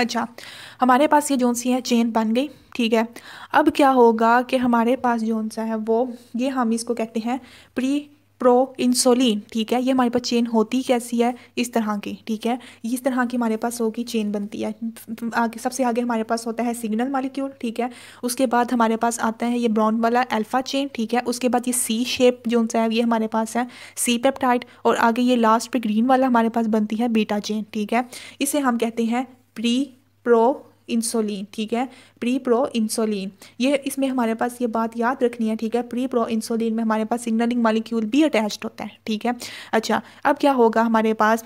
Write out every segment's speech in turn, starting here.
अच्छा हमारे पास ये जोन सी है चेन बन गई ठीक है अब क्या होगा कि हमारे पास जोन सा है वो ये हम इसको कहते हैं प्री प्रो इंसोलिन ठीक है ये हमारे पास चेन होती कैसी है इस तरह की ठीक है इस तरह की हमारे पास होगी चेन बनती है आगे सबसे आगे हमारे पास होता है सिग्नल मालिक्यूल ठीक है उसके बाद हमारे पास आता है ये ब्राउन वाला अल्फ़ा चेन ठीक है उसके बाद ये सी शेप जो सा है ये हमारे पास है सी पेप्टाइड और आगे ये लास्ट पे ग्रीन वाला हमारे पास बनती है बीटा चेन ठीक है इसे हम कहते हैं प्री प्रो इंसुलिन ठीक है प्री प्रो इंसुलिन ये इसमें हमारे पास ये बात याद रखनी है ठीक है प्री प्रो इंसुलिन में हमारे पास सिग्नलिंग मालिक्यूल भी अटैच्ड होता है ठीक है अच्छा अब क्या होगा हमारे पास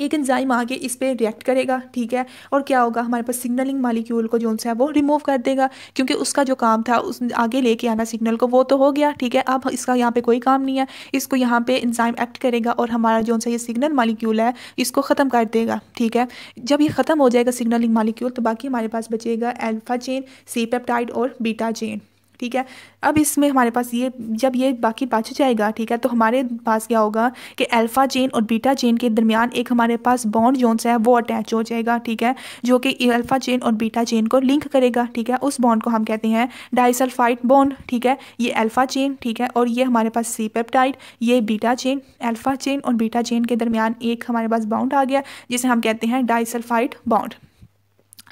एक एंजाइम आगे इस पर रिएक्ट करेगा ठीक है और क्या होगा हमारे पास सिग्नलिंग मालिक्यूल को जो है वो रिमूव कर देगा क्योंकि उसका जो काम था उस आगे लेके आना सिग्नल को वो तो हो गया ठीक है अब इसका यहाँ पे कोई काम नहीं है इसको यहाँ पे एंजाइम एक्ट करेगा और हमारा जो सा ये सिग्नल मालिक्यूल है इसको ख़त्म कर देगा ठीक है जब ये ख़त्म हो जाएगा सिग्नलिंग मालिक्यूल तो बाकी हमारे पास बचेगा एल्फ़ा चेन सी पेप्टाइड और बीटा चेन ठीक है अब इसमें हमारे पास ये जब ये बाकी बच जाएगा ठीक है तो हमारे पास क्या होगा कि अल्फ़ा चेन और बीटा चेन के दरमियान एक हमारे पास बॉन्ड जोन्स है वो अटैच हो जाएगा ठीक है जो कि अल्फ़ा चेन और बीटा चेन को लिंक करेगा ठीक है उस बॉन्ड को हम कहते हैं डाइसल्फाइट बॉन्ड ठीक है ये अल्फ़ा चेन ठीक है और ये हमारे पास सी पेप्टाइड ये बीटा चेन अल्फ़ा चेन और बीटा चेन के दरमियान एक हमारे पास बाउंड आ गया जिसे हम कहते हैं डाइसल्फाइड बाउंड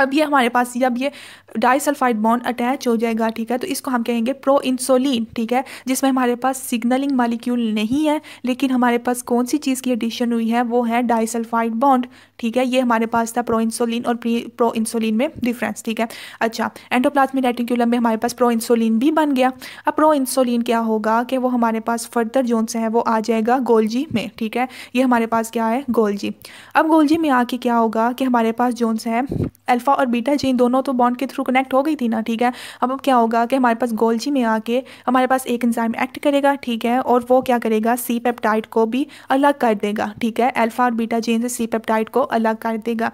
अब ये हमारे पास जब ये डाइसल्फाइड बॉन्ड अटैच हो जाएगा ठीक है तो इसको हम कहेंगे प्रो इंसोलिन ठीक है जिसमें हमारे पास सिग्नलिंग मालिक्यूल नहीं है लेकिन हमारे पास कौन सी चीज़ की एडिशन हुई है वो है डाइसल्फाइड बॉन्ड ठीक है ये हमारे पास था प्रो इंसोलिन और प्रो इंसोलिन में डिफरेंस ठीक है अच्छा एंटोप्लाजमिक रेटिकुलम में हमारे पास प्रो इंसोलिन भी बन गया अब प्रो इंसोलिन क्या होगा कि वो हमारे पास फर्दर जोन से है वो आ जाएगा गोल्जी में ठीक है ये हमारे पास क्या है गोल्जी अब गोल्जी में आके क्या होगा कि हमारे पास जोन से है अल्फ़ा और बीटा चेन दोनों तो बॉन्ड के थ्रू कनेक्ट हो गई थी ना ठीक है अब अब क्या होगा कि हमारे पास गोल्जी में आके हमारे पास एक इंजाइम एक्ट करेगा ठीक है और वो क्या करेगा सी पेप्टाइड को भी अलग कर देगा ठीक है अल्फ़ा और बीटा चेन से सी पेप्टाइड को अलग कर देगा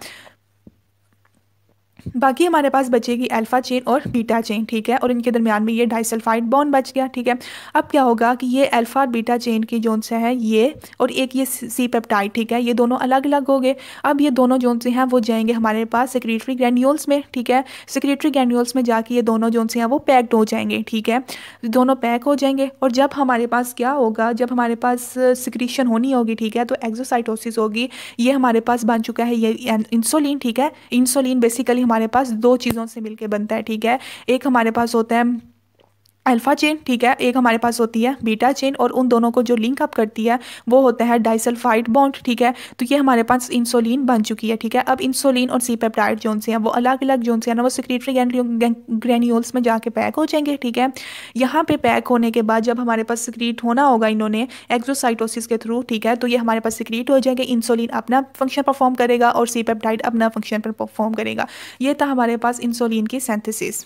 बाकी हमारे पास बचेगी अल्फ़ा चेन और बीटा चेन ठीक है और इनके दरमियान में ये डाइसल्फाइड बॉन्ड बच गया ठीक है अब क्या होगा कि ये अल्फ़ा और बीटा चेन की जोन से है ये और एक ये सी पेप्टाइड ठीक है ये दोनों अलग अलग हो गए अब ये दोनों जोन से हैं वो जाएंगे हमारे पास सेक्रेटरी ग्रैन्यूल्स में ठीक है सेक्रेटरी ग्रैन्यूल्स में जाके ये दोनों जोन से हैं वो पैक्ड हो जाएंगे ठीक है दोनों पैक हो जाएंगे और जब हमारे पास क्या होगा जब हमारे पास सिक्रीशन होनी होगी ठीक है तो एक्जोसाइटोसिस होगी ये हमारे पास बन चुका है ये इंसुलिन ठीक है इंसुलिन बेसिकली हमारे हमारे पास दो चीज़ों से मिलके बनता है ठीक है एक हमारे पास होता है अल्फ़ा चेन ठीक है एक हमारे पास होती है बीटा चेन और उन दोनों को जो लिंक अप करती है वो होता है डाइसल्फाइड बॉन्ड ठीक है तो ये हमारे पास इंसुलिन बन चुकी है ठीक है अब इंसुलिन और सी पेप्टाइड जोन से हैं वो अलग अलग जोन से हैं ना वो सिक्रेटरी ग्रेन्यूल्स में जाके पैक हो जाएंगे ठीक है यहाँ पे पैक होने के बाद जब हमारे पास सिक्रीट होना होगा इन्होंने एक्जोसाइटोसिस के थ्रू ठीक है तो ये हमारे पास सिक्रीट हो जाएंगे इंसुलिन अपना फंक्शन परफॉर्म करेगा और सी पेप्टाइड अपना फंक्शन परफॉर्म करेगा ये था हमारे पास इंसुलिन की सेंथिसिस